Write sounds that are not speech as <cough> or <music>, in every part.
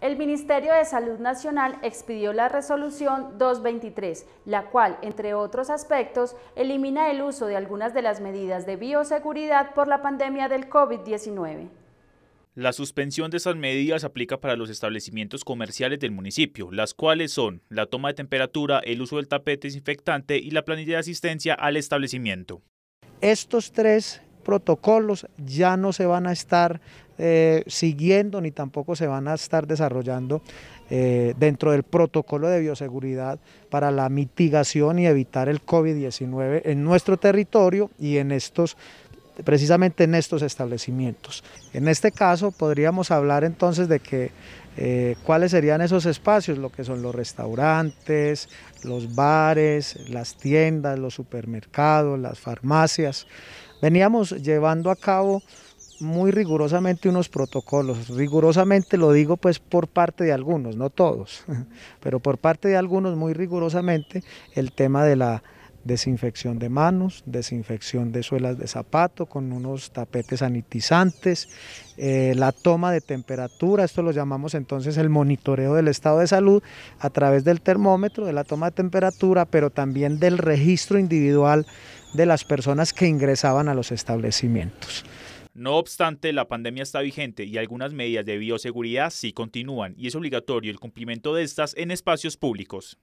El Ministerio de Salud Nacional expidió la resolución 223, la cual, entre otros aspectos, elimina el uso de algunas de las medidas de bioseguridad por la pandemia del COVID-19. La suspensión de estas medidas aplica para los establecimientos comerciales del municipio, las cuales son la toma de temperatura, el uso del tapete desinfectante y la planilla de asistencia al establecimiento. Estos tres protocolos ya no se van a estar eh, siguiendo ni tampoco se van a estar desarrollando eh, dentro del protocolo de bioseguridad para la mitigación y evitar el COVID-19 en nuestro territorio y en estos precisamente en estos establecimientos. En este caso podríamos hablar entonces de que eh, cuáles serían esos espacios, lo que son los restaurantes, los bares, las tiendas, los supermercados, las farmacias. Veníamos llevando a cabo muy rigurosamente unos protocolos. Rigurosamente lo digo pues por parte de algunos, no todos, <laughs> pero por parte de algunos muy rigurosamente el tema de la desinfección de manos, desinfección de suelas de zapato con unos tapetes sanitizantes, eh, la toma de temperatura, esto lo llamamos entonces el monitoreo del estado de salud a través del termómetro, de la toma de temperatura, pero también del registro individual de las personas que ingresaban a los establecimientos. No obstante, la pandemia está vigente y algunas medidas de bioseguridad sí continúan y es obligatorio el cumplimiento de estas en espacios públicos.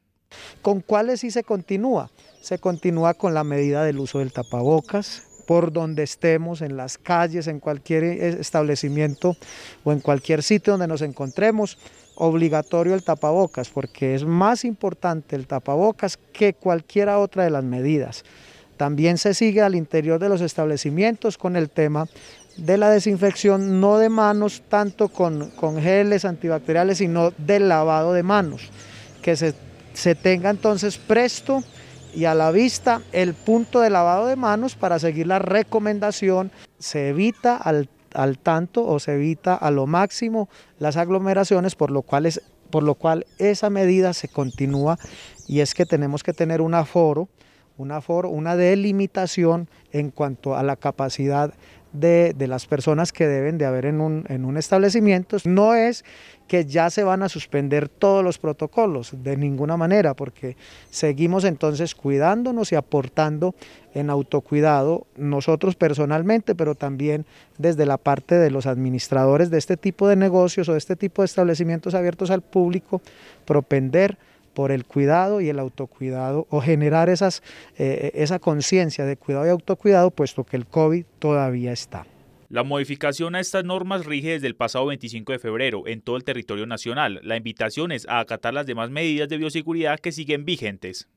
¿Con cuáles sí se continúa? Se continúa con la medida del uso del tapabocas, por donde estemos, en las calles, en cualquier eh, establecimiento o en cualquier sitio donde nos encontremos, obligatorio el tapabocas, porque es más importante el tapabocas que cualquiera otra de las medidas. También se sigue al interior de los establecimientos con el tema de la desinfección, no de manos, tanto con, con geles antibacteriales, sino del lavado de manos, que se se tenga entonces presto y a la vista el punto de lavado de manos para seguir la recomendación. Se evita al, tanto o se evita a lo máximo las aglomeraciones, por lo cual por lo cual esa medida se continúa y es que tenemos que tener un aforo, un aforo, una delimitación en cuanto a la capacidad de, las personas que deben de haber en un, en un establecimiento. No es que ya se van a suspender todos los protocolos, de ninguna manera, porque seguimos entonces cuidándonos y aportando en autocuidado nosotros personalmente, pero también desde la parte de los administradores de este tipo de negocios o de este tipo de establecimientos abiertos al público, propender por el cuidado y el autocuidado o generar esas, eh, eh, esa conciencia de cuidado y autocuidado, puesto que el COVID todavía está. La modificación a estas normas rige desde el pasado 25 de febrero en todo el territorio nacional. La invitación es a acatar las demás medidas de bioseguridad que siguen vigentes.